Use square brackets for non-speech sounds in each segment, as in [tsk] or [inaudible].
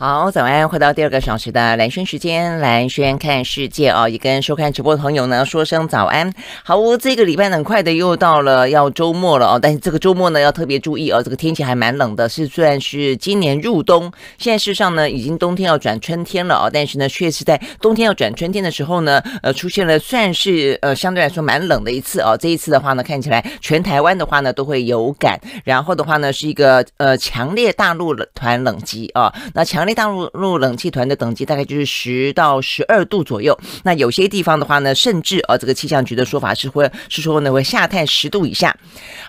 好，早安，回到第二个小时的蓝轩时间，蓝轩看世界哦，也跟收看直播的朋友呢说声早安。好，这个礼拜很快的又到了要周末了哦，但是这个周末呢要特别注意哦，这个天气还蛮冷的，是算是今年入冬，现在事实上呢已经冬天要转春天了哦，但是呢确实在冬天要转春天的时候呢，呃出现了算是呃相对来说蛮冷的一次哦，这一次的话呢看起来全台湾的话呢都会有感，然后的话呢是一个呃强烈大陆团冷机啊，那强。内陆冷气团的等级大概就是十到十二度左右，那有些地方的话呢，甚至哦，这个气象局的说法是会是说呢会下探十度以下。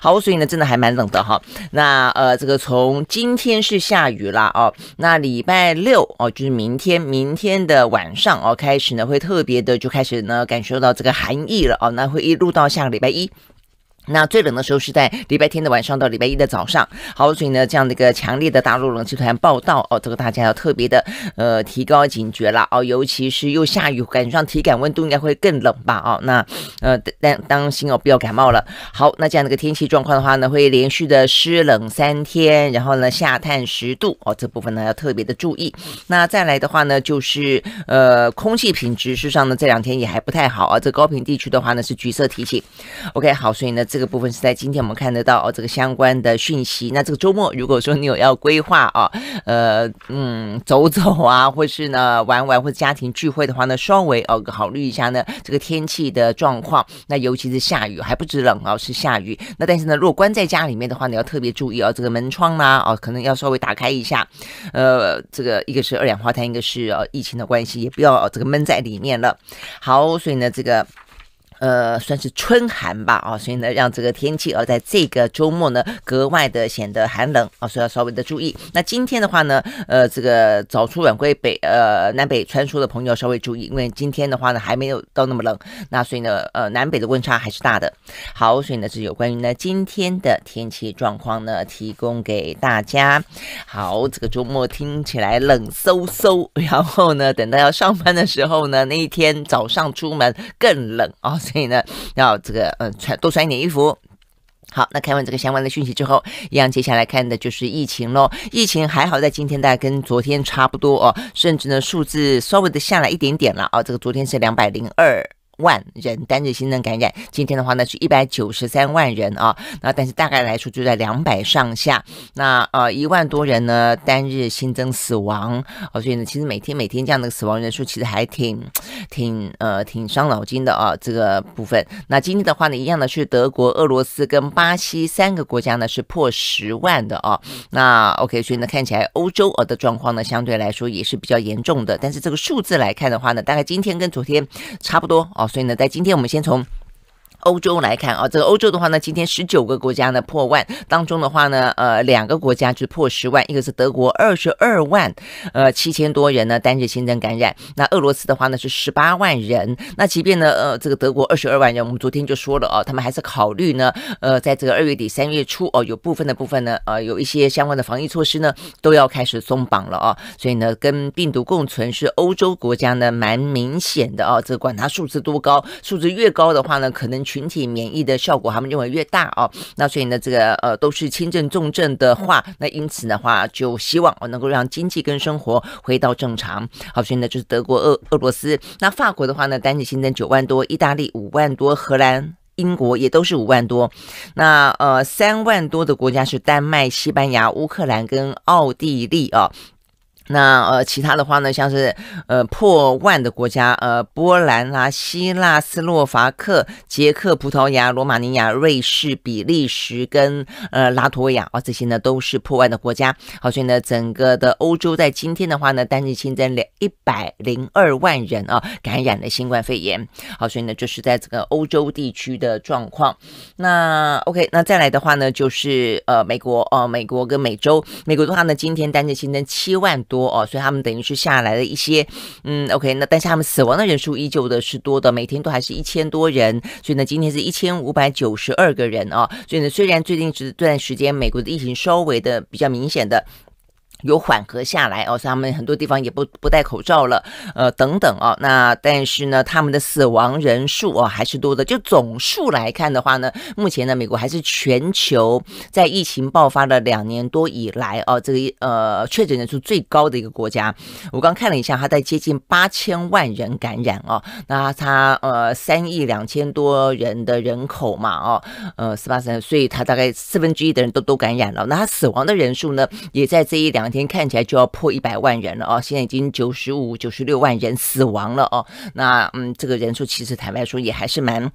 好，所以呢真的还蛮冷的哈。那呃，这个从今天是下雨啦哦，那礼拜六哦，就是明天，明天的晚上哦开始呢会特别的就开始呢感受到这个寒意了哦，那会一路到下个礼拜一。那最冷的时候是在礼拜天的晚上到礼拜一的早上，好，所以呢，这样的一个强烈的大陆冷气团报道哦，这个大家要特别的呃提高警觉了哦，尤其是又下雨，感觉上体感温度应该会更冷吧哦，那呃当当心哦，不要感冒了。好，那这样的一个天气状况的话呢，会连续的湿冷三天，然后呢下探十度哦，这部分呢要特别的注意。那再来的话呢，就是呃空气品质，事实上呢这两天也还不太好啊，这高频地区的话呢是橘色提醒。OK，好，所以呢。这个部分是在今天我们看得到哦，这个相关的讯息。那这个周末，如果说你有要规划啊，呃，嗯，走走啊，或是呢玩玩或者家庭聚会的话呢，稍微哦考虑一下呢，这个天气的状况。那尤其是下雨，还不止冷哦，是下雨。那但是呢，如果关在家里面的话你要特别注意哦，这个门窗呢，哦，可能要稍微打开一下。呃，这个一个是二氧化碳，一个是哦疫情的关系，也不要这个闷在里面了。好，所以呢，这个。呃，算是春寒吧，啊，所以呢，让这个天气而在这个周末呢，格外的显得寒冷啊，所以要稍微的注意。那今天的话呢，呃，这个早出晚归北呃南北穿梭的朋友稍微注意，因为今天的话呢，还没有到那么冷，那所以呢，呃，南北的温差还是大的。好，所以呢，是有关于呢今天的天气状况呢，提供给大家。好，这个周末听起来冷飕飕，然后呢，等到要上班的时候呢，那一天早上出门更冷啊。所以呢，要这个嗯穿多穿一点衣服。好，那看完这个相关的讯息之后，一样接下来看的就是疫情喽。疫情还好，在今天大概跟昨天差不多哦，甚至呢数字稍微的下来一点点了啊。这个昨天是两百零二。万人单日新增感染，今天的话呢是193万人啊，那但是大概来说就在两百上下。那呃一万多人呢单日新增死亡哦，所以呢其实每天每天这样的死亡人数其实还挺 [tsk] 挺呃挺伤脑筋的啊这个部分。那今天的话呢一样的是德国、俄罗斯跟巴西三个国家呢是破十万的啊。那 OK，所以呢看起来欧洲呃的状况呢相对来说也是比较严重的，但是这个数字来看的话呢，大概今天跟昨天差不多哦。所以呢，在今天我们先从。欧洲来看啊，这个欧洲的话呢，今天十九个国家呢破万，当中的话呢，呃，两个国家就是破十万，一个是德国二十二万，呃，七千多人呢单日新增感染。那俄罗斯的话呢是十八万人。那即便呢，呃，这个德国二十二万人，我们昨天就说了啊，他们还是考虑呢，呃，在这个二月底三月初哦，有部分的部分呢，呃，有一些相关的防疫措施呢，都要开始松绑了啊。所以呢，跟病毒共存是欧洲国家呢蛮明显的啊，这管它数字多高，数字越高的话呢，可能。群体免疫的效果，他们认为越大哦，那所以呢，这个呃都是轻症重症的话，那因此的话就希望我能够让经济跟生活回到正常。好，所以呢就是德国、俄俄罗斯，那法国的话呢单日新增九万多，意大利五万多，荷兰、英国也都是五万多，那呃三万多的国家是丹麦、西班牙、乌克兰跟奥地利啊。那呃，其他的话呢，像是呃破万的国家，呃，波兰啦、希腊、斯洛伐克、捷克、葡萄牙、罗马尼亚、瑞士、比利时跟呃拉脱维亚啊，这些呢都是破万的国家。好，所以呢，整个的欧洲在今天的话呢，单日新增两一百零二万人啊，感染了新冠肺炎。好，所以呢，就是在这个欧洲地区的状况。那 OK，那再来的话呢，就是呃美国，呃美国跟美洲，美国的话呢，今天单日新增七万多。多哦，所以他们等于是下来了一些，嗯，OK，那但是他们死亡的人数依旧的是多的，每天都还是一千多人，所以呢，今天是一千五百九十二个人啊，所以呢，虽然最近这段时间美国的疫情稍微的比较明显的。有缓和下来哦，所以他们很多地方也不不戴口罩了，呃，等等哦。那但是呢，他们的死亡人数哦还是多的。就总数来看的话呢，目前呢，美国还是全球在疫情爆发了两年多以来哦，这个呃确诊人数最高的一个国家。我刚看了一下，他在接近八千万人感染哦。那他呃三亿两千多人的人口嘛，哦，呃四八三，所以他大概四分之一的人都都感染了。那他死亡的人数呢，也在这一两。天看起来就要破一百万人了哦，现在已经九十五、九十六万人死亡了哦。那嗯，这个人数其实坦白说也还是蛮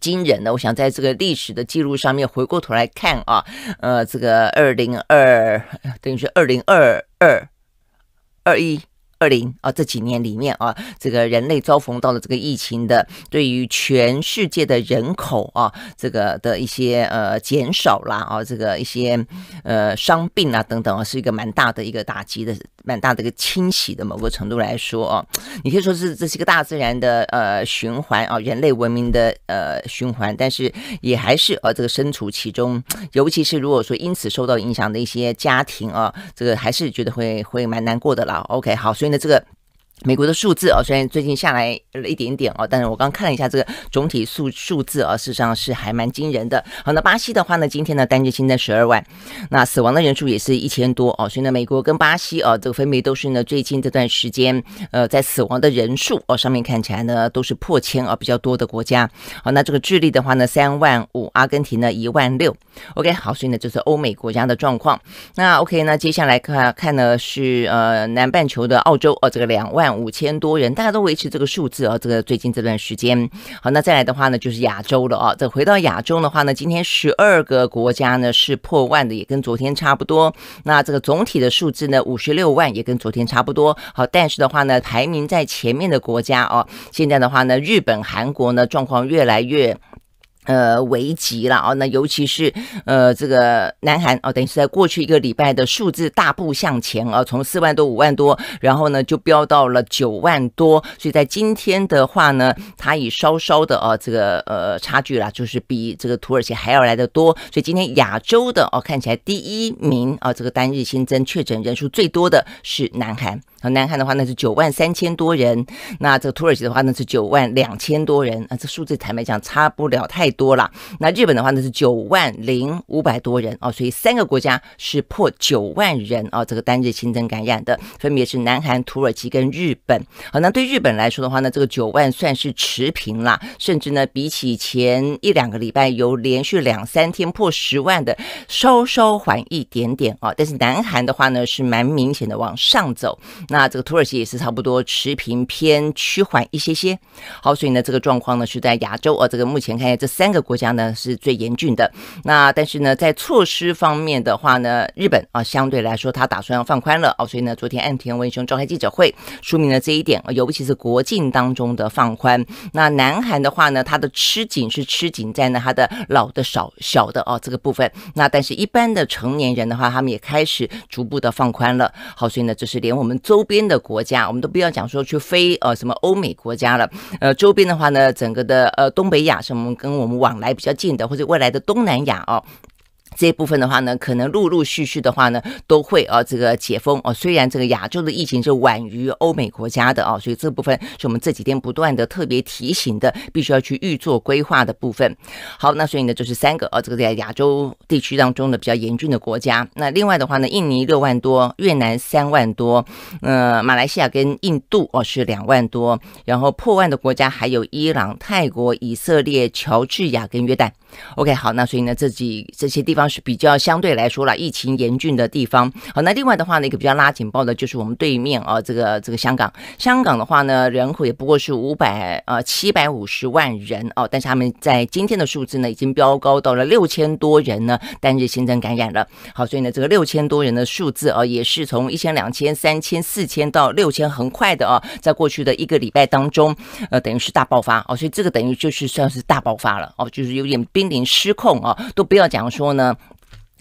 惊人的。我想在这个历史的记录上面回过头来看啊，呃，这个二零二，等于是二零二二二一。二零啊这几年里面啊，这个人类遭逢到了这个疫情的，对于全世界的人口啊，这个的一些呃减少啦啊，这个一些呃伤病啊等等啊，是一个蛮大的一个打击的。蛮大的一个清洗的某个程度来说啊，你可以说是这是一个大自然的呃循环啊，人类文明的呃循环，但是也还是呃这个身处其中，尤其是如果说因此受到影响的一些家庭啊，这个还是觉得会会蛮难过的啦。OK，好，所以呢这个。美国的数字哦，虽然最近下来了一点点哦，但是我刚看了一下这个总体数数字哦，事实上是还蛮惊人的。好，那巴西的话呢，今天呢单日新增十二万，那死亡的人数也是一千多哦。所以呢，美国跟巴西哦，这个分别都是呢最近这段时间呃，在死亡的人数哦上面看起来呢都是破千啊比较多的国家。好，那这个智利的话呢三万五，阿根廷呢一万六。OK，好，所以呢就是欧美国家的状况。那 OK，那接下来看看呢是呃南半球的澳洲哦，这个两万。五千多人，大家都维持这个数字啊。这个最近这段时间，好，那再来的话呢，就是亚洲了啊。再回到亚洲的话呢，今天十二个国家呢是破万的，也跟昨天差不多。那这个总体的数字呢，五十六万，也跟昨天差不多。好，但是的话呢，排名在前面的国家啊，现在的话呢，日本、韩国呢，状况越来越。呃，危急了啊！那尤其是呃，这个南韩哦，等于是在过去一个礼拜的数字大步向前啊，从四万多、五万多，然后呢就飙到了九万多。所以在今天的话呢，它以稍稍的啊，这个呃，差距啦，就是比这个土耳其还要来的多。所以今天亚洲的哦，看起来第一名啊，这个单日新增确诊人数最多的是南韩。好，南韩的话呢是九万三千多人，那这个土耳其的话呢是九万两千多人，啊，这数字坦白讲差不了太多啦。那日本的话呢是九万零五百多人哦，所以三个国家是破九万人哦，这个单日新增感染的，分别是南韩、土耳其跟日本。好，那对日本来说的话呢，这个九万算是持平啦，甚至呢比起前一两个礼拜有连续两三天破十万的，稍稍缓一点点啊。但是南韩的话呢是蛮明显的往上走。那这个土耳其也是差不多持平偏趋缓一些些，好，所以呢，这个状况呢是在亚洲，呃，这个目前看一下这三个国家呢是最严峻的。那但是呢，在措施方面的话呢，日本啊，相对来说它打算要放宽了哦，所以呢，昨天岸田文雄召开记者会，说明了这一点，尤其是国境当中的放宽。那南韩的话呢，它的吃紧是吃紧在呢它的老的少小的哦这个部分，那但是一般的成年人的话，他们也开始逐步的放宽了。好，所以呢，这是连我们周。周边的国家，我们都不要讲说去飞呃什么欧美国家了，呃，周边的话呢，整个的呃东北亚什么跟我们往来比较近的，或者未来的东南亚哦。这一部分的话呢，可能陆陆续续的话呢，都会啊这个解封啊。虽然这个亚洲的疫情是晚于欧美国家的啊，所以这部分是我们这几天不断的特别提醒的，必须要去预做规划的部分。好，那所以呢，就是三个啊，这个在亚洲地区当中的比较严峻的国家。那另外的话呢，印尼六万多，越南三万多，呃，马来西亚跟印度啊是两万多，然后破万的国家还有伊朗、泰国、以色列、乔治亚跟约旦。OK，好，那所以呢，这几这些地方是比较相对来说了疫情严峻的地方。好，那另外的话呢，一个比较拉警报的就是我们对面啊，这个这个香港。香港的话呢，人口也不过是五百呃七百五十万人哦，但是他们在今天的数字呢，已经飙高到了六千多人呢，单日新增感染了。好，所以呢，这个六千多人的数字啊，也是从一千、两千、三千、四千到六千，很快的啊，在过去的一个礼拜当中，呃，等于是大爆发哦，所以这个等于就是算是大爆发了哦，就是有点变。濒临失控啊，都不要讲说呢，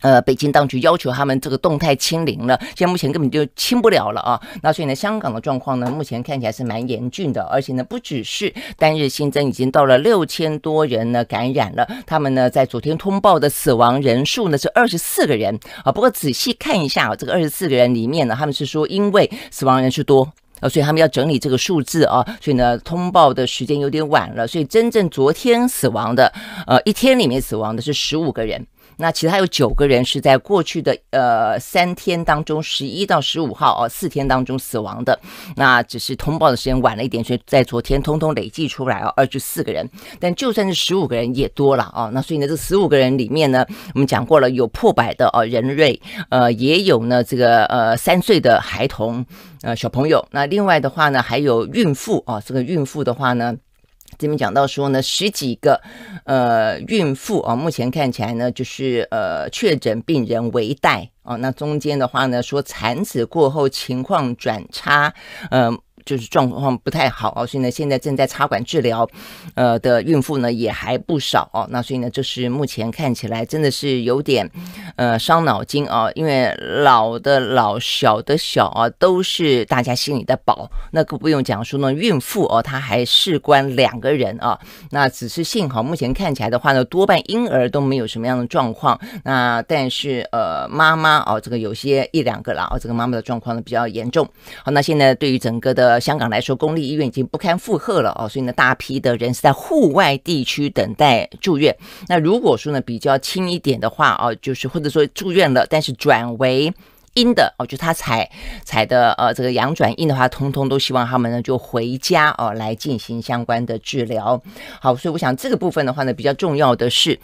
呃，北京当局要求他们这个动态清零了，现在目前根本就清不了了啊。那所以呢，香港的状况呢，目前看起来是蛮严峻的，而且呢，不只是单日新增已经到了六千多人呢感染了，他们呢在昨天通报的死亡人数呢是二十四个人啊。不过仔细看一下啊，这个二十四个人里面呢，他们是说因为死亡人数多。呃，所以他们要整理这个数字啊，所以呢，通报的时间有点晚了，所以真正昨天死亡的，呃，一天里面死亡的是十五个人。那其他有九个人是在过去的呃三天当中，十一到十五号啊四天当中死亡的，那只是通报的时间晚了一点，所以在昨天通通累计出来啊二十四个人，但就算是十五个人也多了啊，那所以呢这十五个人里面呢，我们讲过了有破百的啊人瑞，呃也有呢这个呃三岁的孩童呃小朋友，那另外的话呢还有孕妇啊这个孕妇的话呢。这边讲到说呢，十几个呃孕妇啊，目前看起来呢，就是呃确诊病人为带啊，那中间的话呢，说产子过后情况转差，嗯。就是状况不太好哦，所以呢，现在正在插管治疗，呃的孕妇呢也还不少哦。那所以呢，就是目前看起来真的是有点呃伤脑筋啊，因为老的老小的小啊都是大家心里的宝。那更不用讲说呢，孕妇哦，她还事关两个人啊。那只是幸好目前看起来的话呢，多半婴儿都没有什么样的状况。那但是呃妈妈哦，这个有些一两个啦，哦这个妈妈的状况呢比较严重。好，那现在对于整个的。呃，香港来说，公立医院已经不堪负荷了哦，所以呢，大批的人是在户外地区等待住院。那如果说呢，比较轻一点的话哦，就是或者说住院了，但是转为阴的哦，就他采采的呃这个阳转阴的话，通通都希望他们呢就回家哦来进行相关的治疗。好，所以我想这个部分的话呢，比较重要的是。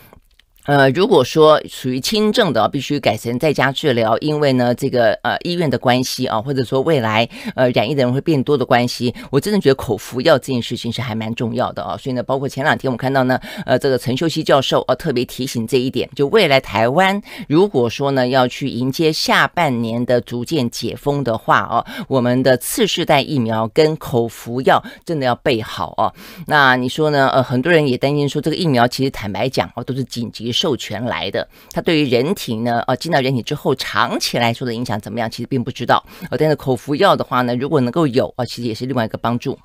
呃，如果说属于轻症的，必须改成在家治疗，因为呢，这个呃医院的关系啊，或者说未来呃染疫的人会变多的关系，我真的觉得口服药这件事情是还蛮重要的啊。所以呢，包括前两天我们看到呢，呃，这个陈秀熙教授啊特别提醒这一点，就未来台湾如果说呢要去迎接下半年的逐渐解封的话哦，我们的次世代疫苗跟口服药真的要备好啊。那你说呢？呃，很多人也担心说，这个疫苗其实坦白讲哦，都是紧急。授权来的，它对于人体呢，呃，进到人体之后长期来说的影响怎么样，其实并不知道。呃，但是口服药的话呢，如果能够有，呃，其实也是另外一个帮助。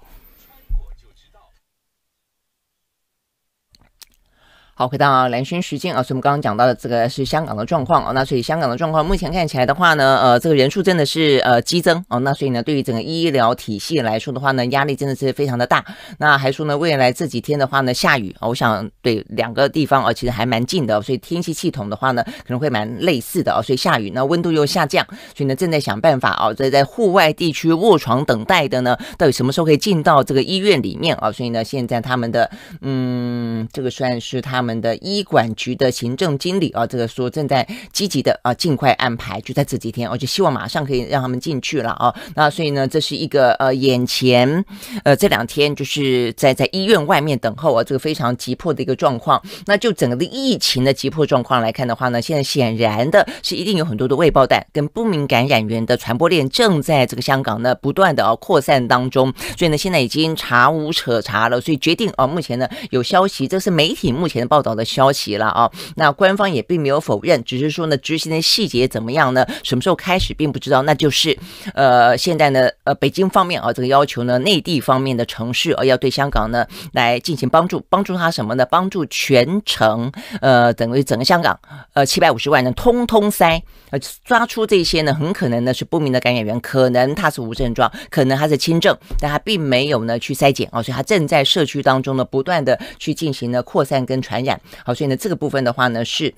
好，回到蓝轩时间啊，所以我们刚刚讲到的这个是香港的状况啊，那所以香港的状况目前看起来的话呢，呃，这个人数真的是呃激增哦。那所以呢，对于整个医疗体系来说的话呢，压力真的是非常的大。那还说呢，未来这几天的话呢，下雨。我想对两个地方啊，其实还蛮近的，所以天气系统的话呢，可能会蛮类似的啊。所以下雨，那温度又下降，所以呢，正在想办法啊，在在户外地区卧床等待的呢，到底什么时候可以进到这个医院里面啊？所以呢，现在他们的嗯，这个算是他们。的医管局的行政经理啊，这个说正在积极的啊，尽快安排，就在这几天，我就希望马上可以让他们进去了啊。那所以呢，这是一个呃，眼前呃这两天就是在在医院外面等候啊，这个非常急迫的一个状况。那就整个的疫情的急迫状况来看的话呢，现在显然的是一定有很多的未爆弹跟不明感染源的传播链正在这个香港呢不断的啊扩散当中。所以呢，现在已经查无扯查了，所以决定啊，目前呢有消息，这是媒体目前。报道的消息了啊，那官方也并没有否认，只是说呢执行的细节怎么样呢？什么时候开始并不知道。那就是，呃，现在呢，呃，北京方面啊，这个要求呢，内地方面的城市啊，要对香港呢来进行帮助，帮助他什么呢？帮助全城，呃，等于整个香港，呃，七百五十万人通通塞，呃，抓出这些呢，很可能呢是不明的感染源，可能他是无症状，可能他是轻症，但他并没有呢去筛检啊，所以他正在社区当中呢，不断的去进行呢扩散跟传。好，所以呢，这个部分的话呢是。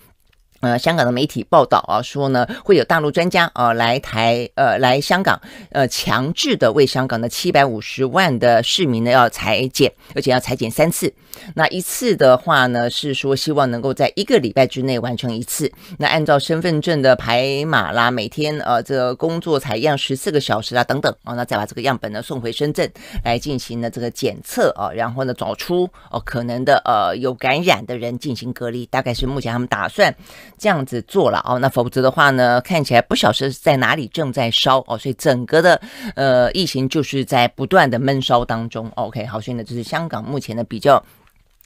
呃，香港的媒体报道啊，说呢会有大陆专家啊来台，呃，来香港，呃，强制的为香港的七百五十万的市民呢要裁剪，而且要裁剪三次。那一次的话呢，是说希望能够在一个礼拜之内完成一次。那按照身份证的排码啦，每天呃这工作采样十四个小时啊，等等啊，那再把这个样本呢送回深圳来进行呢这个检测啊，然后呢找出哦可能的呃有感染的人进行隔离。大概是目前他们打算。这样子做了哦，那否则的话呢，看起来不晓得是在哪里正在烧哦，所以整个的呃疫情就是在不断的闷烧当中。OK，好，所以呢，这是香港目前的比较。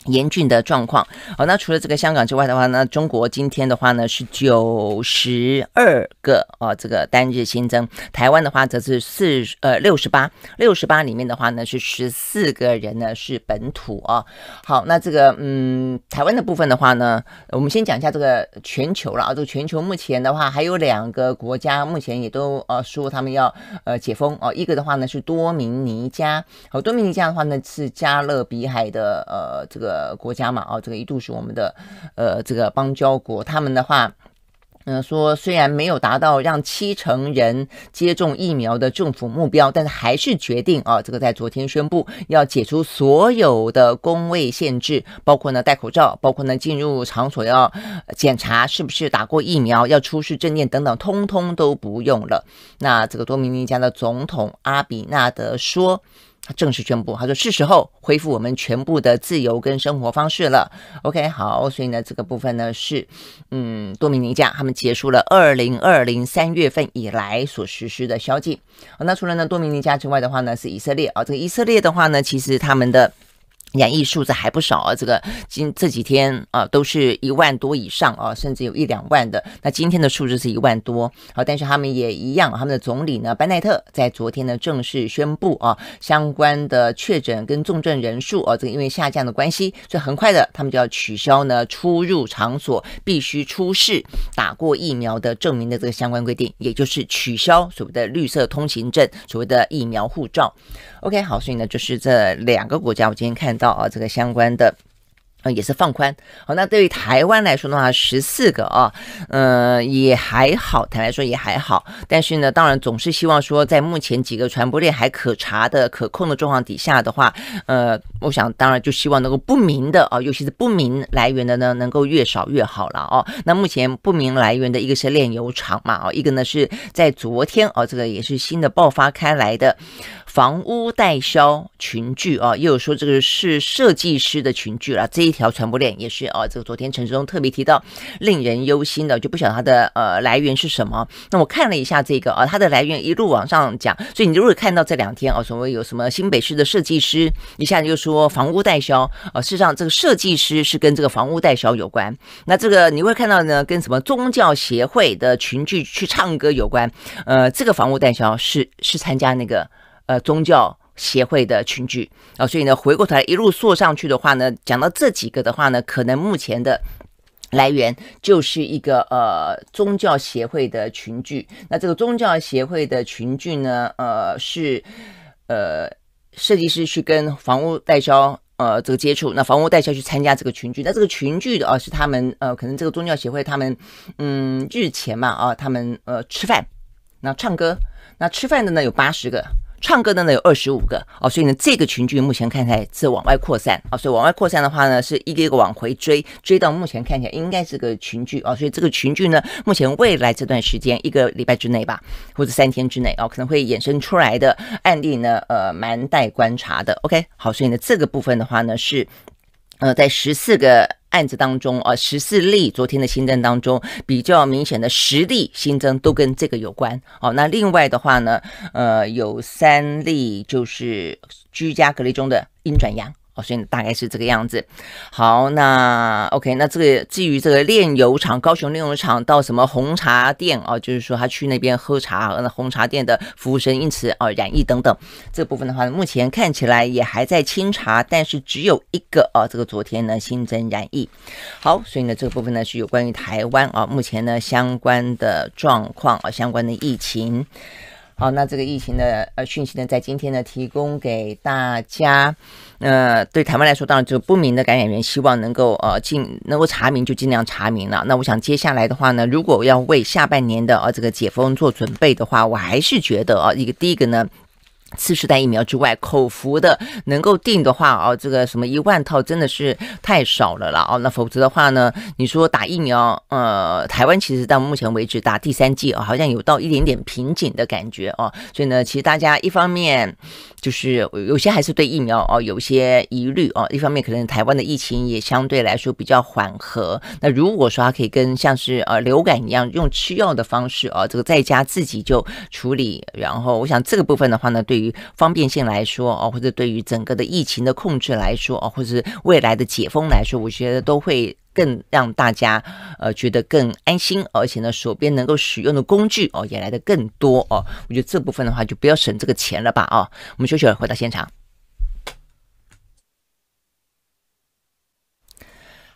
严峻的状况。好，那除了这个香港之外的话，那中国今天的话呢是九十二个啊，这个单日新增。台湾的话则是四呃六十八，六十八里面的话呢是十四个人呢是本土啊。好，那这个嗯台湾的部分的话呢，我们先讲一下这个全球了啊。这个全球目前的话还有两个国家目前也都呃说他们要呃解封哦。一个的话呢是多米尼加，好，多米尼加的话呢是加勒比海的呃这个。呃，国家嘛，哦，这个一度是我们的呃，这个邦交国，他们的话，嗯，说虽然没有达到让七成人接种疫苗的政府目标，但是还是决定啊，这个在昨天宣布要解除所有的工位限制，包括呢戴口罩，包括呢进入场所要检查是不是打过疫苗，要出示证件等等，通通都不用了。那这个多米尼加的总统阿比纳德说。他正式宣布，他说是时候恢复我们全部的自由跟生活方式了。OK，好，所以呢，这个部分呢是，嗯，多米尼加他们结束了二零二零三月份以来所实施的宵禁。那除了呢多米尼加之外的话呢，是以色列啊，这个以色列的话呢，其实他们的。染疫数字还不少啊，这个今这几天啊都是一万多以上啊，甚至有一两万的。那今天的数字是一万多啊，但是他们也一样，他们的总理呢班奈特在昨天呢正式宣布啊，相关的确诊跟重症人数啊，这个因为下降的关系，所以很快的他们就要取消呢出入场所必须出示打过疫苗的证明的这个相关规定，也就是取消所谓的绿色通行证，所谓的疫苗护照。OK，好，所以呢就是这两个国家，我今天看。到啊，这个相关的。啊，也是放宽。好，那对于台湾来说的话，十四个啊，嗯，也还好，坦白说也还好。但是呢，当然总是希望说，在目前几个传播链还可查的、可控的状况底下的话，呃，我想当然就希望能够不明的啊，尤其是不明来源的呢，能够越少越好了哦。那目前不明来源的一个是炼油厂嘛，啊，一个呢是在昨天啊，这个也是新的爆发开来的房屋代销群聚啊，也有说这个是设计师的群聚了这。一条传播链也是哦，这个昨天陈志忠特别提到，令人忧心的，就不晓得它的呃来源是什么。那我看了一下这个啊，它的来源一路往上讲，所以你如果看到这两天啊，所谓有什么新北市的设计师，一下子就说房屋代销啊，事实上这个设计师是跟这个房屋代销有关。那这个你会看到呢，跟什么宗教协会的群聚去唱歌有关，呃，这个房屋代销是是参加那个呃宗教。协会的群聚啊，所以呢，回过头来一路溯上去的话呢，讲到这几个的话呢，可能目前的来源就是一个呃宗教协会的群聚。那这个宗教协会的群聚呢，呃是呃设计师去跟房屋代销呃这个接触，那房屋代销去参加这个群聚，那这个群聚的啊是他们呃可能这个宗教协会他们嗯日前嘛啊他们呃吃饭，那唱歌，那吃饭的呢有八十个。唱歌的呢有二十五个哦，所以呢这个群聚目前看起来是往外扩散啊，所以往外扩散的话呢是一个一个往回追，追到目前看起来应该是个群聚哦，所以这个群聚呢目前未来这段时间一个礼拜之内吧，或者三天之内哦，可能会衍生出来的案例呢，呃蛮待观察的。OK，好，所以呢这个部分的话呢是呃在十四个。案子当中啊，十四例昨天的新增当中，比较明显的十例新增都跟这个有关。好，那另外的话呢，呃，有三例就是居家隔离中的阴转阳。所以大概是这个样子。好，那 OK，那这个基于这个炼油厂，高雄炼油厂到什么红茶店啊？就是说他去那边喝茶，那红茶店的服务生因此啊染疫等等。这部分的话，目前看起来也还在清查，但是只有一个啊，这个昨天呢新增染疫。好，所以呢这个部分呢是有关于台湾啊，目前呢相关的状况啊，相关的疫情。好，那这个疫情的呃讯息呢，在今天呢提供给大家。呃，对台湾来说，当然就不明的感染源，希望能够呃尽能够查明，就尽量查明了。那我想接下来的话呢，如果要为下半年的呃这个解封做准备的话，我还是觉得啊一个第一个呢。次世代疫苗之外，口服的能够定的话哦，这个什么一万套真的是太少了啦哦，那否则的话呢，你说打疫苗，呃，台湾其实到目前为止打第三剂哦，好像有到一点点瓶颈的感觉哦，所以呢，其实大家一方面。就是有些还是对疫苗哦有些疑虑哦，一方面可能台湾的疫情也相对来说比较缓和，那如果说它可以跟像是呃流感一样用吃药的方式啊，这个在家自己就处理，然后我想这个部分的话呢，对于方便性来说哦，或者对于整个的疫情的控制来说哦，或者未来的解封来说，我觉得都会。更让大家呃觉得更安心，而且呢，手边能够使用的工具哦也来的更多哦，我觉得这部分的话就不要省这个钱了吧啊，我们休息了，回到现场。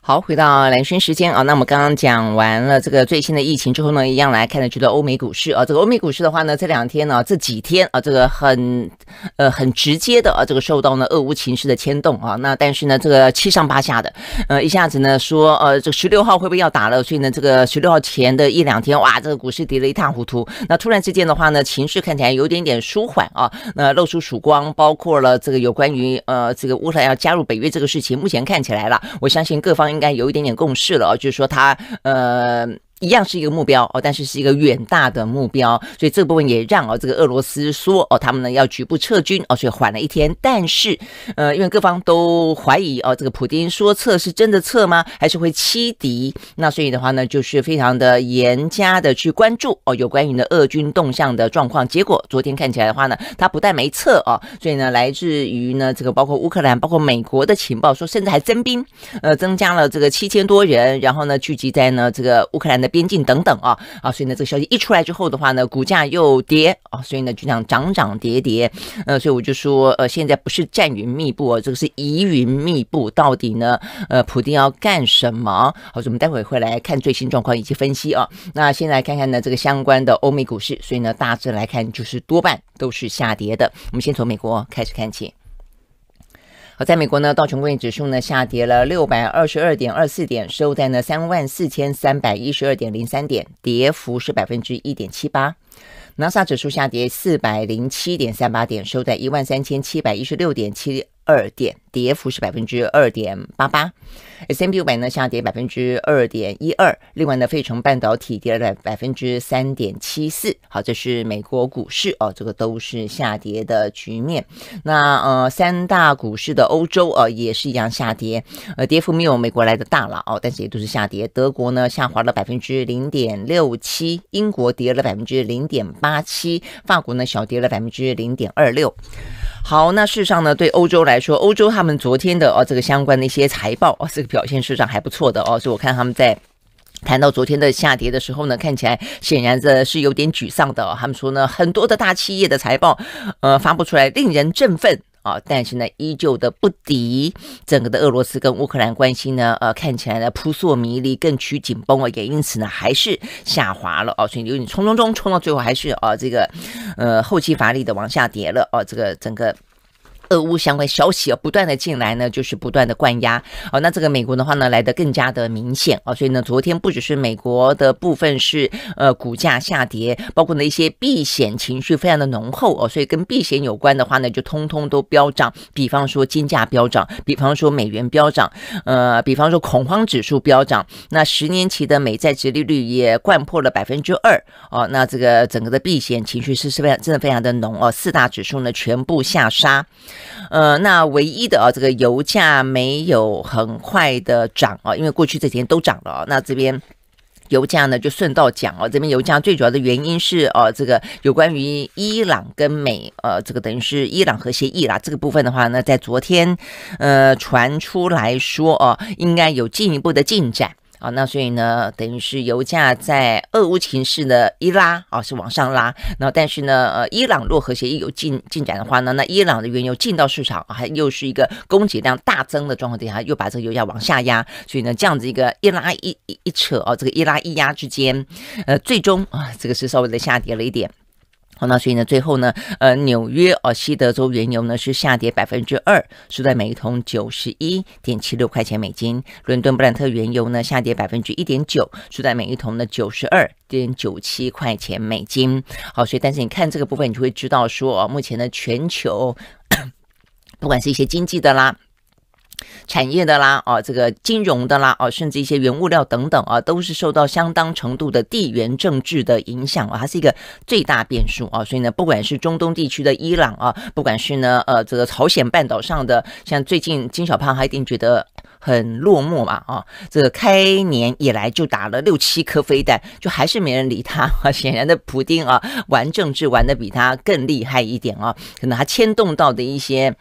好，回到蓝轩时间啊，那我们刚刚讲完了这个最新的疫情之后呢，一样来看了这个欧美股市啊，这个欧美股市的话呢，这两天啊，这几天啊，这个很呃很直接的啊，这个受到呢俄乌情势的牵动啊，那但是呢，这个七上八下的，呃，一下子呢说呃，这十六号会不会要打了？所以呢，这个十六号前的一两天，哇，这个股市跌得一塌糊涂。那突然之间的话呢，情绪看起来有点点舒缓啊，那露出曙光，包括了这个有关于呃这个乌克兰要加入北约这个事情，目前看起来了，我相信各方。应该有一点点共识了啊，就是说他，呃。一样是一个目标哦，但是是一个远大的目标，所以这部分也让哦这个俄罗斯说哦他们呢要局部撤军，哦所以缓了一天，但是呃因为各方都怀疑哦这个普丁说撤是真的撤吗？还是会欺敌？那所以的话呢就是非常的严加的去关注哦有关于呢俄军动向的状况。结果昨天看起来的话呢，他不但没撤哦，所以呢来自于呢这个包括乌克兰包括美国的情报说甚至还增兵，呃增加了这个七千多人，然后呢聚集在呢这个乌克兰的。边境等等啊啊，所以呢，这个消息一出来之后的话呢，股价又跌啊，所以呢，就这涨涨跌跌。呃，所以我就说，呃，现在不是战云密布，这个是疑云密布。到底呢，呃，普定要干什么？好，我们待会会来看最新状况以及分析啊。那先来看看呢这个相关的欧美股市，所以呢，大致来看就是多半都是下跌的。我们先从美国开始看起。好，在美国呢，道琼工业指数呢下跌了六百二十二点二四点，收在呢三万四千三百一十二点零三点，跌幅是百分之一点七八。纳斯达克指数下跌四百零七点三八点，收在一万三千七百一十六点七。二点跌幅是百分之二点八八，S M B 五百呢下跌百分之二点一二，另外呢费城半导体跌了百分之三点七四。好，这是美国股市哦，这个都是下跌的局面。那呃三大股市的欧洲呃也是一样下跌，呃跌幅没有美国来的大了哦，但是也都是下跌。德国呢下滑了百分之零点六七，英国跌了百分之零点八七，法国呢小跌了百分之零点二六。好，那事实上呢，对欧洲来说，欧洲他们昨天的哦，这个相关的一些财报哦，这个表现事实上还不错的哦，所以我看他们在谈到昨天的下跌的时候呢，看起来显然的是有点沮丧的。他们说呢，很多的大企业的财报呃发布出来，令人振奋。啊，但是呢，依旧的不敌整个的俄罗斯跟乌克兰关系呢，呃，看起来呢扑朔迷离，更趋紧绷了，也因此呢，还是下滑了哦，所以你你冲冲冲冲到最后还是啊，这个呃后期乏力的往下跌了哦，这个整个。俄乌相关消息啊不断的进来呢，就是不断的灌压哦。那这个美国的话呢来的更加的明显啊，所以呢昨天不只是美国的部分是呃股价下跌，包括呢一些避险情绪非常的浓厚哦。所以跟避险有关的话呢就通通都飙涨，比方说金价飙涨，比方说美元飙涨，呃，比方说恐慌指数飙涨，那十年期的美债殖利率也灌破了百分之二哦。那这个整个的避险情绪是是非常真的非常的浓哦。四大指数呢全部下杀。呃，那唯一的啊，这个油价没有很快的涨啊，因为过去这几天都涨了啊。那这边油价呢，就顺道讲哦，这边油价最主要的原因是哦，这个有关于伊朗跟美呃，这个等于是伊朗核协议啦，这个部分的话呢，在昨天呃传出来说哦，应该有进一步的进展。啊，那所以呢，等于是油价在俄乌情势的一拉，啊是往上拉，那但是呢，呃，伊朗洛核协议有进进展的话呢，那伊朗的原油进到市场，还又是一个供给量大增的状况底下，又把这个油价往下压，所以呢，这样子一个一拉一一一扯，哦，这个一拉一压之间，呃，最终啊，这个是稍微的下跌了一点。那所以呢，最后呢，呃，纽约哦，西德州原油呢是下跌百分之二，是在每一桶九十一点七六块钱美金；伦敦布兰特原油呢下跌百分之一点九，是在每一桶的九十二点九七块钱美金。好，所以但是你看这个部分，你就会知道说，哦、目前的全球，[coughs] 不管是一些经济的啦。产业的啦，哦，这个金融的啦，哦，甚至一些原物料等等啊，都是受到相当程度的地缘政治的影响啊，它是一个最大变数啊，所以呢，不管是中东地区的伊朗啊，不管是呢，呃，这个朝鲜半岛上的，像最近金小胖他一定觉得很落寞嘛，啊，这个开年以来就打了六七颗飞弹，就还是没人理他，啊。[laughs] 显然的普丁啊，玩政治玩的比他更厉害一点啊，可能他牵动到的一些。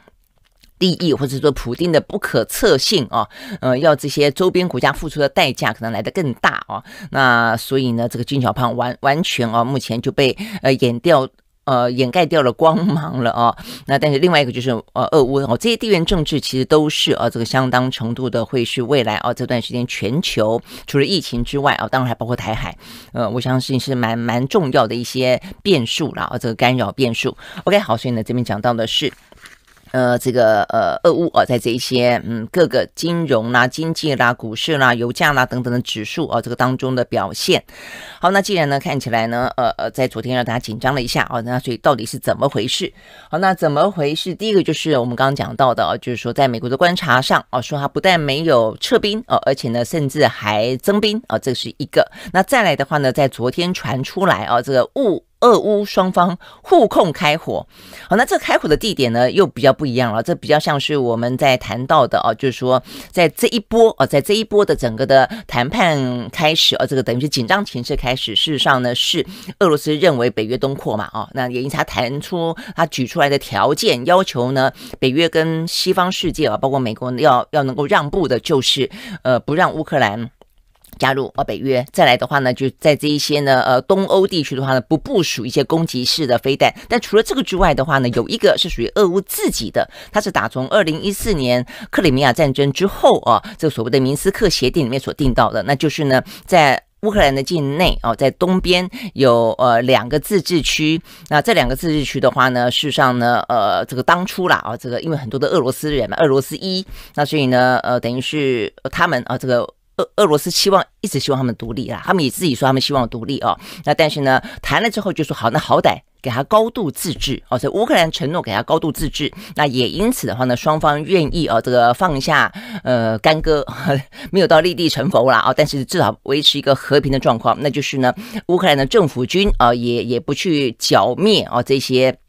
利益或者说普定的不可测性啊，呃，要这些周边国家付出的代价可能来得更大啊。那所以呢，这个金小胖完完全啊，目前就被呃掩掉。呃掩盖掉了光芒了啊。那但是另外一个就是呃俄乌哦，这些地缘政治其实都是啊，这个相当程度的会是未来啊这段时间全球除了疫情之外啊，当然还包括台海，呃，我相信是蛮蛮重要的一些变数啦，这个干扰变数。OK，好，所以呢这边讲到的是。呃，这个呃，俄乌啊，在这一些嗯，各个金融啦、经济啦、股市啦、油价啦等等的指数啊，这个当中的表现。好，那既然呢看起来呢，呃呃，在昨天让大家紧张了一下啊，那所以到底是怎么回事？好，那怎么回事？第一个就是我们刚刚讲到的，就是说在美国的观察上啊，说它不但没有撤兵啊，而且呢，甚至还增兵啊，这是一个。那再来的话呢，在昨天传出来啊，这个乌。俄乌双方互控开火，好，那这开火的地点呢，又比较不一样了。这比较像是我们在谈到的哦，就是说，在这一波啊，在这一波的整个的谈判开始，哦，这个等于是紧张情势开始。事实上呢，是俄罗斯认为北约东扩嘛，哦，那也因他谈出他举出来的条件要求呢，北约跟西方世界啊，包括美国要要能够让步的，就是呃，不让乌克兰。加入啊北约，再来的话呢，就在这一些呢，呃，东欧地区的话呢，不部署一些攻击式的飞弹。但除了这个之外的话呢，有一个是属于俄乌自己的，它是打从二零一四年克里米亚战争之后啊，这个所谓的明斯克协定里面所定到的，那就是呢，在乌克兰的境内哦，在东边有呃两个自治区。那这两个自治区的话呢，事实上呢，呃，这个当初啦啊，这个因为很多的俄罗斯人嘛，俄罗斯一，那所以呢，呃，等于是他们啊，这个。俄俄罗斯希望一直希望他们独立啊，他们也自己说他们希望独立啊。那但是呢，谈了之后就说好，那好歹给他高度自治哦，所以乌克兰承诺给他高度自治，那也因此的话呢，双方愿意啊，这个放下呃干戈，[laughs] 没有到立地成佛啦啊。但是至少维持一个和平的状况，那就是呢，乌克兰的政府军啊也也不去剿灭啊这些。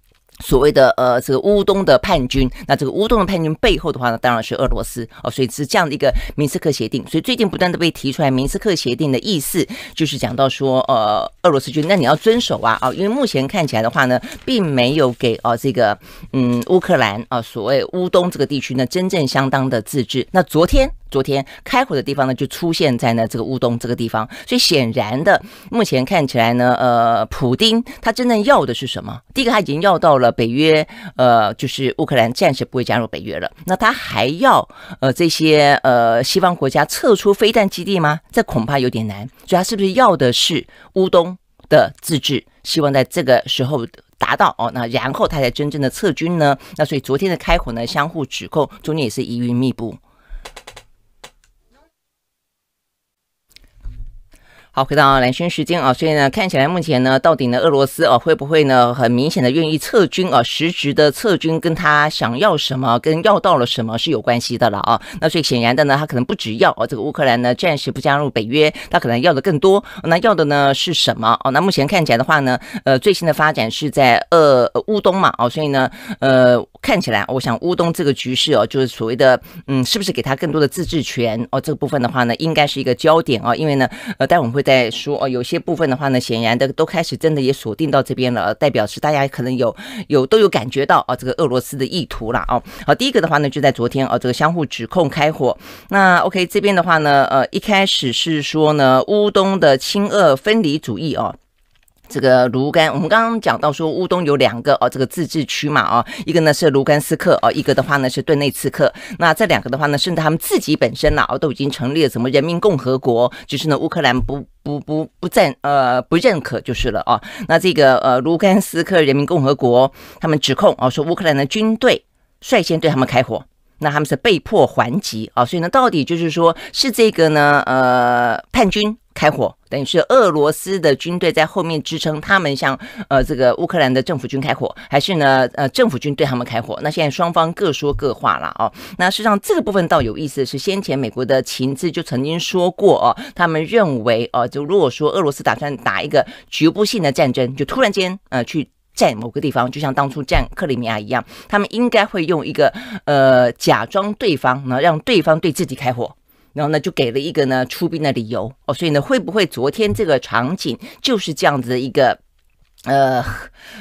所谓的呃，这个乌东的叛军，那这个乌东的叛军背后的话呢，当然是俄罗斯哦，所以是这样的一个明斯克协定，所以最近不断的被提出来，明斯克协定的意思就是讲到说，呃，俄罗斯军，那你要遵守啊，啊，因为目前看起来的话呢，并没有给啊这个嗯乌克兰啊，所谓乌东这个地区呢，真正相当的自治。那昨天。昨天开火的地方呢，就出现在呢这个乌东这个地方，所以显然的，目前看起来呢，呃，普丁他真正要的是什么？第一个，他已经要到了北约，呃，就是乌克兰暂时不会加入北约了。那他还要呃这些呃西方国家撤出飞弹基地吗？这恐怕有点难。所以，他是不是要的是乌东的自治？希望在这个时候达到哦，那然后他才真正的撤军呢？那所以昨天的开火呢，相互指控，中间也是疑云密布。好，回到蓝轩时间啊，所以呢，看起来目前呢，到底呢，俄罗斯啊，会不会呢，很明显的愿意撤军啊？实质的撤军，跟他想要什么，跟要到了什么是有关系的了啊。那最显然的呢，他可能不止要哦，这个乌克兰呢，暂时不加入北约，他可能要的更多。那要的呢是什么？哦，那目前看起来的话呢，呃，最新的发展是在呃乌东嘛，哦，所以呢，呃，看起来我想乌东这个局势哦，就是所谓的嗯，是不是给他更多的自治权哦？这个部分的话呢，应该是一个焦点啊，因为呢，呃，待我们会。在说哦，有些部分的话呢，显然的都开始真的也锁定到这边了，代表是大家可能有有都有感觉到啊，这个俄罗斯的意图了哦。好，第一个的话呢，就在昨天哦，这个相互指控开火。那 OK 这边的话呢，呃，一开始是说呢，乌东的亲俄分离主义哦，这个卢甘，我们刚刚讲到说乌东有两个哦，这个自治区嘛哦，一个呢是卢甘斯克哦，一个的话呢是顿内茨克。那这两个的话呢，甚至他们自己本身啦哦，都已经成立了什么人民共和国，只是呢乌克兰不不不不赞呃不认可就是了哦。那这个呃卢甘斯克人民共和国，他们指控哦说乌克兰的军队率先对他们开火，那他们是被迫还击啊，所以呢到底就是说是这个呢呃叛军。开火，等于是俄罗斯的军队在后面支撑他们向呃这个乌克兰的政府军开火，还是呢呃政府军对他们开火？那现在双方各说各话了哦。那事实上这个部分倒有意思是，先前美国的情志就曾经说过哦，他们认为哦，就如果说俄罗斯打算打一个局部性的战争，就突然间呃去占某个地方，就像当初占克里米亚一样，他们应该会用一个呃假装对方然后让对方对自己开火。然后呢，就给了一个呢出兵的理由哦，所以呢，会不会昨天这个场景就是这样子一个，呃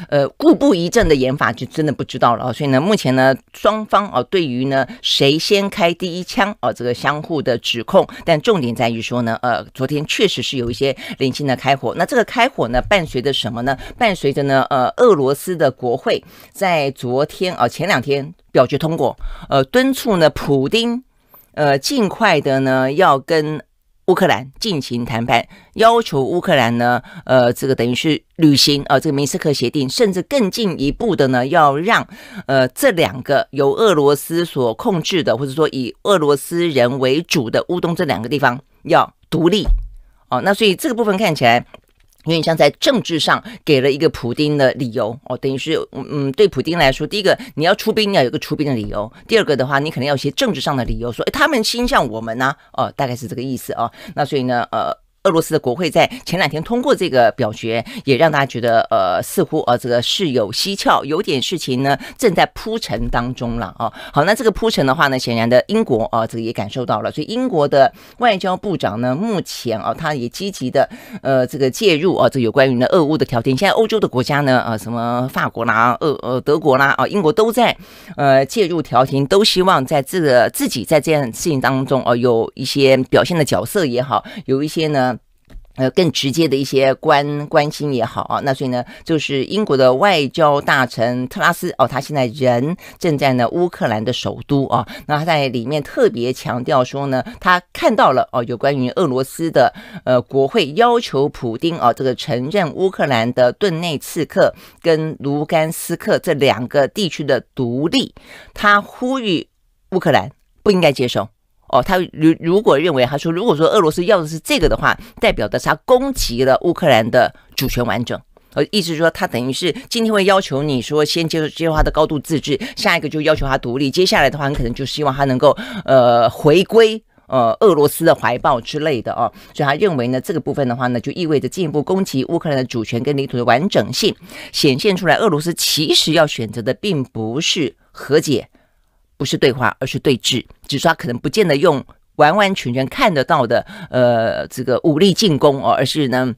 呃故步疑阵的演法，就真的不知道了哦、所以呢，目前呢双方哦对于呢谁先开第一枪哦这个相互的指控，但重点在于说呢，呃昨天确实是有一些零星的开火，那这个开火呢伴随着什么呢？伴随着呢呃俄罗斯的国会在昨天啊前两天表决通过，呃敦促呢普丁。呃，尽快的呢，要跟乌克兰进行谈判，要求乌克兰呢，呃，这个等于是履行呃这个明斯克协定，甚至更进一步的呢，要让呃这两个由俄罗斯所控制的，或者说以俄罗斯人为主的乌东这两个地方要独立哦。那所以这个部分看起来。因为像在政治上给了一个普丁的理由哦，等于是嗯嗯，对普丁来说，第一个你要出兵，你要有一个出兵的理由；第二个的话，你可能要有些政治上的理由，说他们倾向我们呢，哦，大概是这个意思哦。那所以呢，呃。俄罗斯的国会在前两天通过这个表决，也让大家觉得，呃，似乎呃这个事有蹊跷，有点事情呢正在铺陈当中了啊。好，那这个铺陈的话呢，显然的英国啊，这个也感受到了，所以英国的外交部长呢，目前啊，他也积极的呃这个介入啊，这有关于呢俄乌的调停。现在欧洲的国家呢，啊，什么法国啦、俄呃德国啦啊，英国都在呃介入调停，都希望在这个自己在这件事情当中哦有一些表现的角色也好，有一些呢。呃，更直接的一些关关心也好啊，那所以呢，就是英国的外交大臣特拉斯哦，他现在人正在呢乌克兰的首都啊，那他在里面特别强调说呢，他看到了哦，有关于俄罗斯的呃国会要求普京哦，这个承认乌克兰的顿内茨克跟卢甘斯克这两个地区的独立，他呼吁乌克兰不应该接受。哦，他如如果认为他说，如果说俄罗斯要的是这个的话，代表的是他攻击了乌克兰的主权完整。呃，意思说他等于是今天会要求你说先接受接受他的高度自治，下一个就要求他独立，接下来的话很可能就希望他能够呃回归呃俄罗斯的怀抱之类的哦。所以他认为呢，这个部分的话呢，就意味着进一步攻击乌克兰的主权跟领土的完整性，显现出来俄罗斯其实要选择的并不是和解。不是对话，而是对峙。只他可能不见得用完完全全看得到的，呃，这个武力进攻哦，而是呢。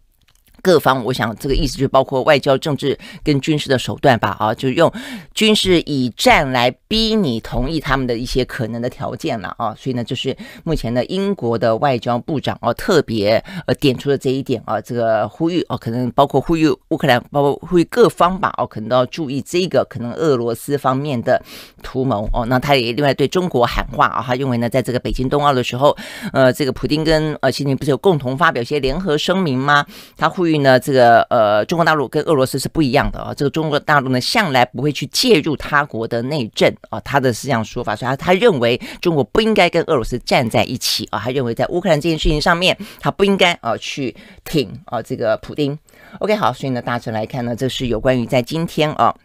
各方，我想这个意思就包括外交、政治跟军事的手段吧，啊，就用军事以战来逼你同意他们的一些可能的条件了，啊，所以呢，就是目前呢，英国的外交部长哦，特别呃点出了这一点啊，这个呼吁哦，可能包括呼吁乌克兰，包括呼吁各方吧，哦，可能都要注意这个可能俄罗斯方面的图谋哦，那他也另外对中国喊话啊，他认为呢，在这个北京冬奥的时候，呃，这个普京跟呃习近平不是有共同发表一些联合声明吗？他呼吁。呢，这个呃，中国大陆跟俄罗斯是不一样的啊。这个中国大陆呢，向来不会去介入他国的内政啊。他的思想说法，所以他他认为中国不应该跟俄罗斯站在一起啊。他认为在乌克兰这件事情上面，他不应该啊去挺啊这个普丁。OK，好，所以呢，大致来看呢，这是有关于在今天啊。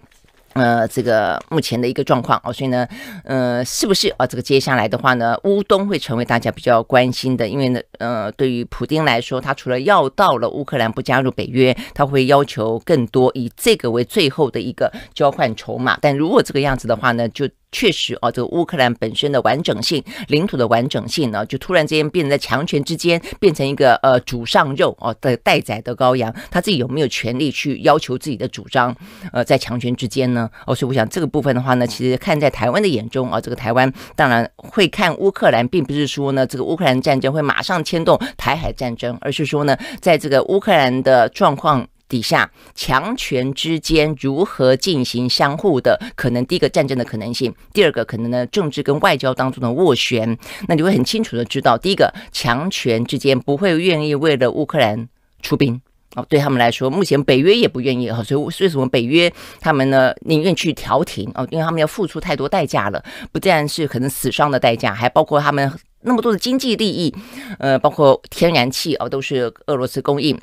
呃，这个目前的一个状况哦，所以呢，呃，是不是啊？这个接下来的话呢，乌东会成为大家比较关心的，因为呢，呃，对于普京来说，他除了要到了乌克兰不加入北约，他会要求更多以这个为最后的一个交换筹码。但如果这个样子的话呢，就。确实啊，这个乌克兰本身的完整性、领土的完整性呢，就突然之间变成在强权之间变成一个呃主上肉啊的待宰的羔羊，他自己有没有权利去要求自己的主张？呃，在强权之间呢？哦，所以我想这个部分的话呢，其实看在台湾的眼中啊，这个台湾当然会看乌克兰，并不是说呢这个乌克兰战争会马上牵动台海战争，而是说呢在这个乌克兰的状况。底下强权之间如何进行相互的可能第一个战争的可能性，第二个可能呢政治跟外交当中的斡旋，那你会很清楚的知道，第一个强权之间不会愿意为了乌克兰出兵哦，对他们来说，目前北约也不愿意哦，所以为什么北约他们呢宁愿去调停哦？因为他们要付出太多代价了，不但是可能死伤的代价，还包括他们那么多的经济利益，呃，包括天然气哦，都是俄罗斯供应。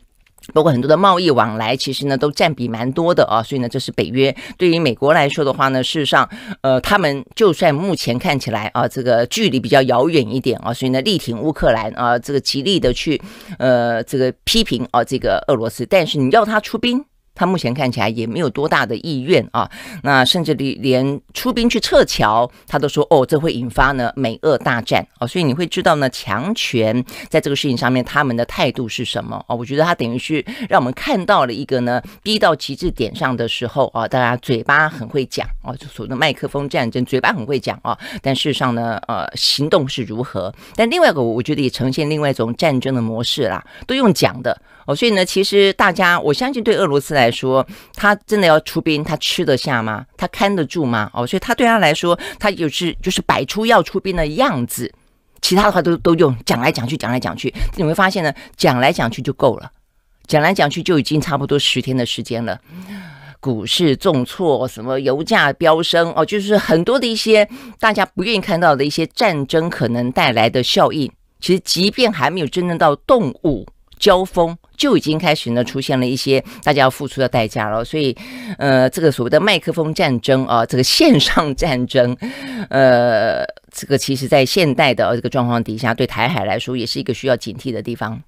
包括很多的贸易往来，其实呢都占比蛮多的啊，所以呢，这是北约对于美国来说的话呢，事实上，呃，他们就算目前看起来啊，这个距离比较遥远一点啊，所以呢，力挺乌克兰啊，这个极力的去，呃，这个批评啊，这个俄罗斯，但是你要他出兵。他目前看起来也没有多大的意愿啊，那甚至于连出兵去撤侨，他都说哦，这会引发呢美俄大战啊，所以你会知道呢强权在这个事情上面他们的态度是什么啊？我觉得他等于是让我们看到了一个呢逼到极致点上的时候啊，大家嘴巴很会讲啊，所谓的麦克风战争，嘴巴很会讲啊，但事实上呢，呃，行动是如何？但另外一个，我觉得也呈现另外一种战争的模式啦，都用讲的。哦，所以呢，其实大家，我相信对俄罗斯来说，他真的要出兵，他吃得下吗？他看得住吗？哦，所以他对他来说，他就是就是摆出要出兵的样子，其他的话都都用讲来讲去，讲来讲去，你会发现呢，讲来讲去就够了，讲来讲去就已经差不多十天的时间了，股市重挫，什么油价飙升，哦，就是很多的一些大家不愿意看到的一些战争可能带来的效应，其实即便还没有真正到动物。交锋就已经开始呢，出现了一些大家要付出的代价了。所以，呃，这个所谓的麦克风战争啊，这个线上战争，[laughs] 呃，这个其实在现代的这个状况底下，对台海来说，也是一个需要警惕的地方。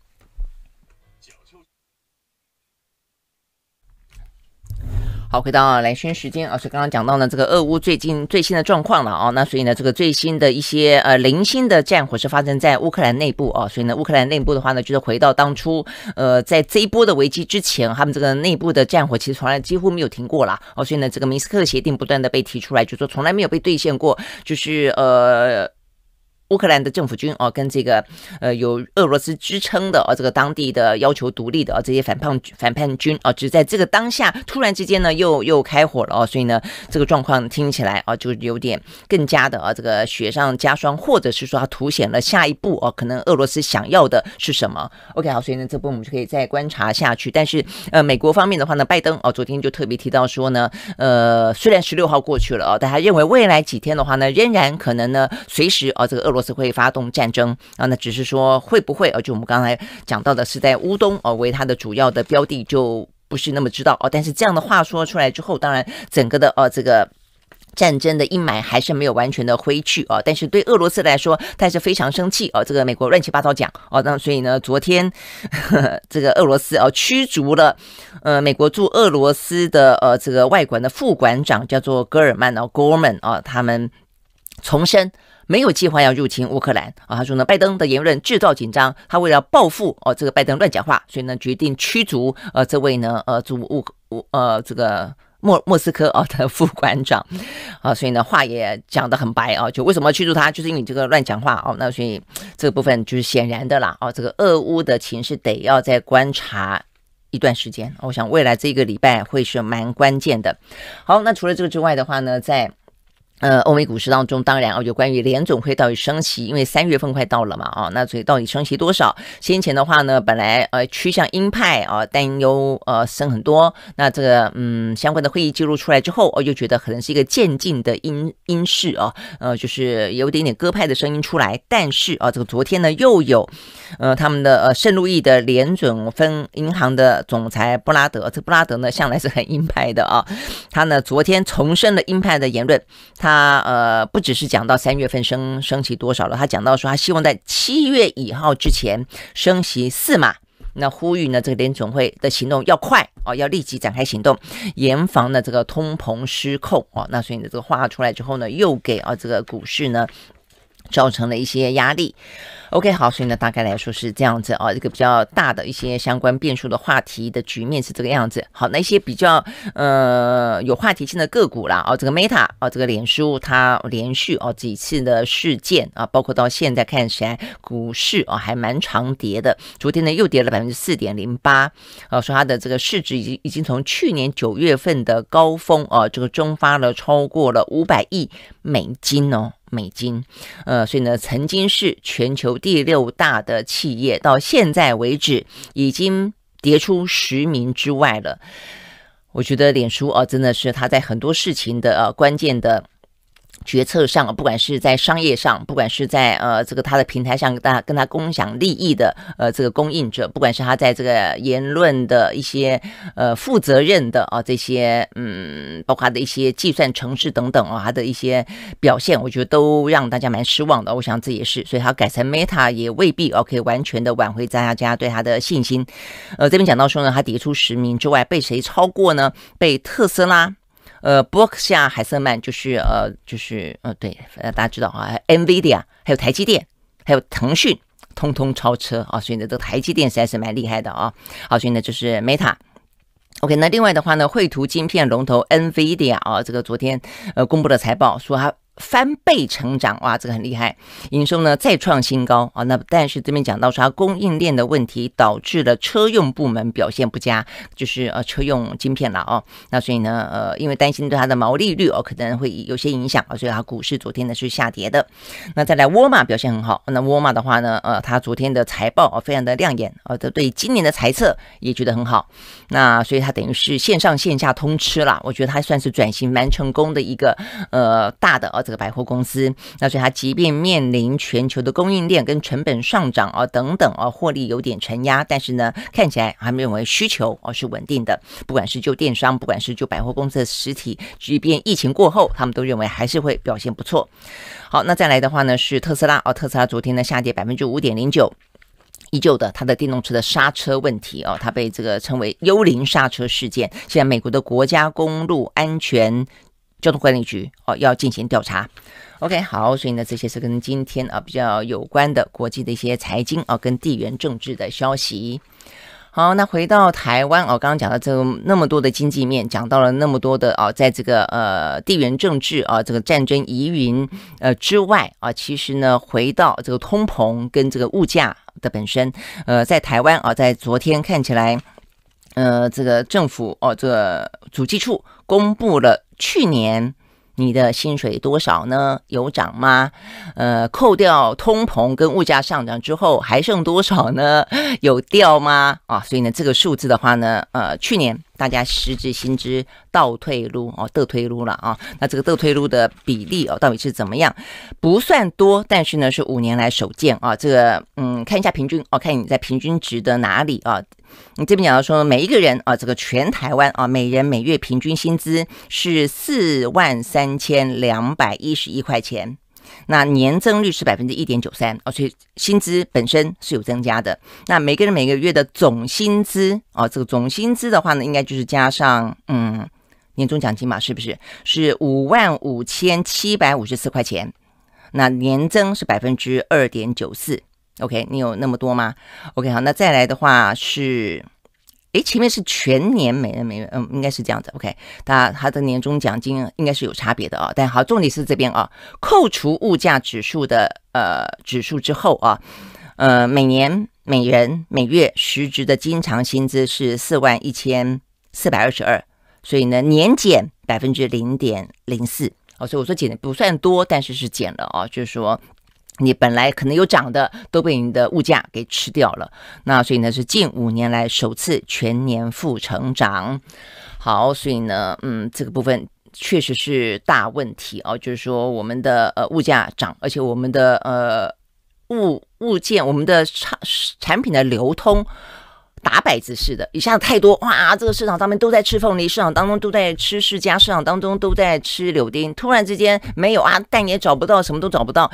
好，回到雷轩时间啊，所以刚刚讲到呢，这个俄乌最近最新的状况了啊，那所以呢，这个最新的一些呃零星的战火是发生在乌克兰内部啊，所以呢，乌克兰内部的话呢，就是回到当初呃，在这一波的危机之前，他们这个内部的战火其实从来几乎没有停过啦。哦，所以呢，这个明斯克协定不断的被提出来，就说从来没有被兑现过，就是呃。乌克兰的政府军啊，跟这个呃有俄罗斯支撑的啊，这个当地的要求独立的啊，这些反叛反叛军啊，只在这个当下突然之间呢，又又开火了啊，所以呢，这个状况听起来啊，就有点更加的啊，这个雪上加霜，或者是说它凸显了下一步啊，可能俄罗斯想要的是什么？OK，好，所以呢，这波我们就可以再观察下去。但是呃，美国方面的话呢，拜登哦，昨天就特别提到说呢，呃，虽然十六号过去了啊，但他认为未来几天的话呢，仍然可能呢，随时啊，这个俄罗罗斯会发动战争啊？那只是说会不会？啊，就我们刚才讲到的是在乌东哦，为它的主要的标的，就不是那么知道哦。但是这样的话说出来之后，当然整个的啊、这个战争的阴霾还是没有完全的挥去啊。但是对俄罗斯来说，他是非常生气哦。这个美国乱七八糟讲哦，那所以呢，昨天呵呵这个俄罗斯哦驱逐了呃美国驻俄罗斯的呃这个外馆的副馆长，叫做戈尔曼哦，Gorman 啊，他们重申。没有计划要入侵乌克兰啊，他说呢，拜登的言论制造紧张，他为了报复哦，这个拜登乱讲话，所以呢决定驱逐呃这位呢呃驻乌乌呃这个莫莫斯科啊的副馆长，[laughs] 啊，所以呢话也讲得很白啊，就为什么驱逐他，就是因为你这个乱讲话啊，那所以这个部分就是显然的啦啊，这个俄乌的情势得要再观察一段时间，我想未来这个礼拜会是蛮关键的。好，那除了这个之外的话呢，在呃，欧美股市当中，当然啊，有关于联总会到底升息，因为三月份快到了嘛，啊，那所以到底升息多少？先前的话呢，本来呃趋向鹰派啊，担忧呃升很多。那这个嗯相关的会议记录出来之后，我就觉得可能是一个渐进的鹰鹰势啊，呃，就是有点点鸽派的声音出来。但是啊，这个昨天呢又有呃他们的呃圣路易的联准分银行的总裁布拉德，这布拉德呢向来是很鹰派的啊，他呢昨天重申了鹰派的言论。他他呃，不只是讲到三月份升升息多少了，他讲到说他希望在七月一号之前升息四嘛，那呼吁呢这个联总会的行动要快哦，要立即展开行动，严防呢这个通膨失控哦，那所以呢这个话出来之后呢，又给啊这个股市呢造成了一些压力。OK，好，所以呢，大概来说是这样子啊，一个比较大的一些相关变数的话题的局面是这个样子。好，那一些比较呃有话题性的个股啦，哦，这个 Meta，哦，这个脸书，它连续哦几次的事件啊，包括到现在看起来股市哦还蛮长跌的。昨天呢又跌了百分之四点零八，啊，说它的这个市值已经已经从去年九月份的高峰哦，这个蒸发了超过了五百亿美金哦，美金，呃，所以呢曾经是全球。第六大的企业到现在为止已经跌出十名之外了。我觉得脸书啊，真的是它在很多事情的呃关键的。决策上，不管是在商业上，不管是在呃这个他的平台上，大跟他共享利益的呃这个供应者，不管是他在这个言论的一些呃负责任的啊这些，嗯，包括他的一些计算程式等等啊，他的一些表现，我觉得都让大家蛮失望的。我想这也是，所以他改成 Meta 也未必哦可以完全的挽回大家对他的信心。呃，这边讲到说呢，他跌出十名之外，被谁超过呢？被特斯拉。呃，博克夏、海瑟曼就是呃，就是呃，对，呃，大家知道啊，NVIDIA 还有台积电，还有腾讯，通通超车啊，所以呢，这个台积电实在是蛮厉害的啊，好，所以呢，就是 Meta，OK，那另外的话呢，绘图晶片龙头 NVIDIA 啊，这个昨天呃公布的财报说它。翻倍成长，哇，这个很厉害。营收呢再创新高啊，那但是这边讲到说它供应链的问题导致了车用部门表现不佳，就是呃车用晶片了哦。那所以呢，呃，因为担心对它的毛利率哦可能会有些影响啊，所以它股市昨天呢是下跌的。那再来沃尔玛表现很好，那沃尔玛的话呢，呃，它昨天的财报啊非常的亮眼啊，它对今年的财测也觉得很好。那所以它等于是线上线下通吃了，我觉得它算是转型蛮成功的一个呃大的哦。这个百货公司，那所以它即便面临全球的供应链跟成本上涨啊等等啊，获利有点承压，但是呢，看起来还没认为需求哦是稳定的。不管是就电商，不管是就百货公司的实体，即便疫情过后，他们都认为还是会表现不错。好，那再来的话呢，是特斯拉哦，特斯拉昨天呢下跌百分之五点零九，依旧的它的电动车的刹车问题哦，它被这个称为幽灵刹车事件。现在美国的国家公路安全。交通管理局哦，要进行调查。OK，好，所以呢，这些是跟今天啊比较有关的国际的一些财经啊跟地缘政治的消息。好，那回到台湾哦，刚刚讲到这那么多的经济面，讲到了那么多的哦，在这个呃地缘政治啊这个战争疑云呃之外啊，其实呢，回到这个通膨跟这个物价的本身，呃，在台湾啊，在昨天看起来，呃，这个政府哦，这个主计处公布了。去年你的薪水多少呢？有涨吗？呃，扣掉通膨跟物价上涨之后还剩多少呢？有掉吗？啊，所以呢，这个数字的话呢，呃，去年。大家实质薪资倒退路哦，倒退路了啊，那这个倒退路的比例哦，到底是怎么样？不算多，但是呢是五年来首见啊。这个嗯，看一下平均，哦，看你在平均值的哪里啊？你这边讲到说，每一个人啊，这个全台湾啊，每人每月平均薪资是四万三千两百一十一块钱。那年增率是百分之一点九三哦，所以薪资本身是有增加的。那每个人每个月的总薪资哦，这个总薪资的话呢，应该就是加上嗯年终奖金嘛，是不是？是五万五千七百五十四块钱。那年增是百分之二点九四。OK，你有那么多吗？OK，好，那再来的话是。诶，前面是全年每人每月，嗯，应该是这样子，OK。他他的年终奖金应该是有差别的啊。但好，重点是这边啊，扣除物价指数的呃指数之后啊，呃，每年每人每月实值的经常薪资是四万一千四百二十二，所以呢，年减百分之零点零四。哦，所以我说减的不算多，但是是减了哦，就是说。你本来可能有涨的，都被你的物价给吃掉了。那所以呢，是近五年来首次全年负成长。好，所以呢，嗯，这个部分确实是大问题哦，就是说我们的呃物价涨，而且我们的呃物物件，我们的产产品的流通打摆子似的，一下子太多哇！这个市场上面都在吃凤梨，市场当中都在吃释迦，市场当中都在吃柳丁，突然之间没有啊，蛋也找不到，什么都找不到。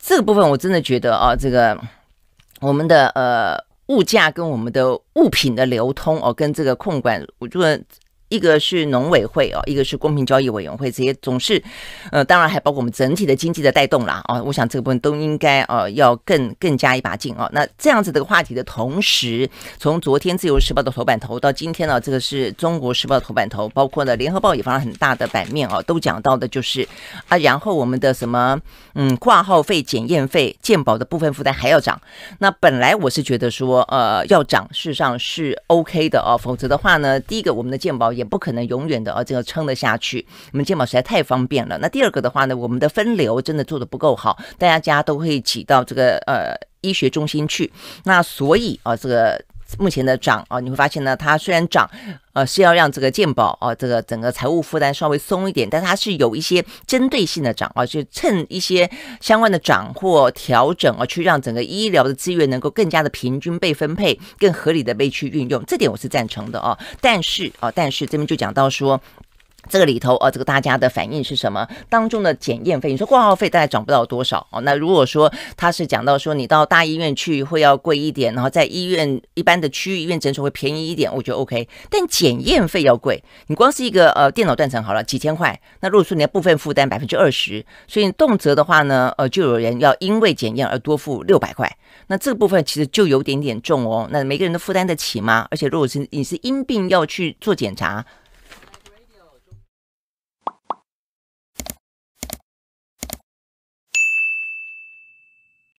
这个部分我真的觉得啊，这个我们的呃物价跟我们的物品的流通哦，跟这个控管，我觉得。一个是农委会哦，一个是公平交易委员会，这些总是，呃，当然还包括我们整体的经济的带动啦啊，我想这个部分都应该呃要更更加一把劲哦。那这样子这个话题的同时，从昨天自由时报的头版头到今天呢，这个是中国时报的头版头，包括呢联合报也放了很大的版面哦，都讲到的就是啊，然后我们的什么嗯挂号费、检验费、鉴宝的部分负担还要涨。那本来我是觉得说呃要涨，事实上是 OK 的哦，否则的话呢，第一个我们的鉴宝。也不可能永远的啊，这个撑得下去。我们肩膀实在太方便了。那第二个的话呢，我们的分流真的做的不够好，大家家都会挤到这个呃医学中心去。那所以啊，这个。目前的涨啊，你会发现呢，它虽然涨，呃，是要让这个健保啊，这个整个财务负担稍微松一点，但它是有一些针对性的涨啊，就趁一些相关的涨或调整啊，去让整个医疗的资源能够更加的平均被分配，更合理的被去运用，这点我是赞成的哦。但是啊，但是这边就讲到说。这个里头，呃，这个大家的反应是什么？当中的检验费，你说挂号费大概涨不到多少哦。那如果说他是讲到说你到大医院去会要贵一点，然后在医院一般的区域医院诊所会便宜一点，我觉得 OK。但检验费要贵，你光是一个呃电脑断层好了几千块，那如果说你的部分负担百分之二十，所以动辄的话呢，呃，就有人要因为检验而多付六百块。那这个部分其实就有点点重哦。那每个人都负担得起吗？而且如果是你是因病要去做检查。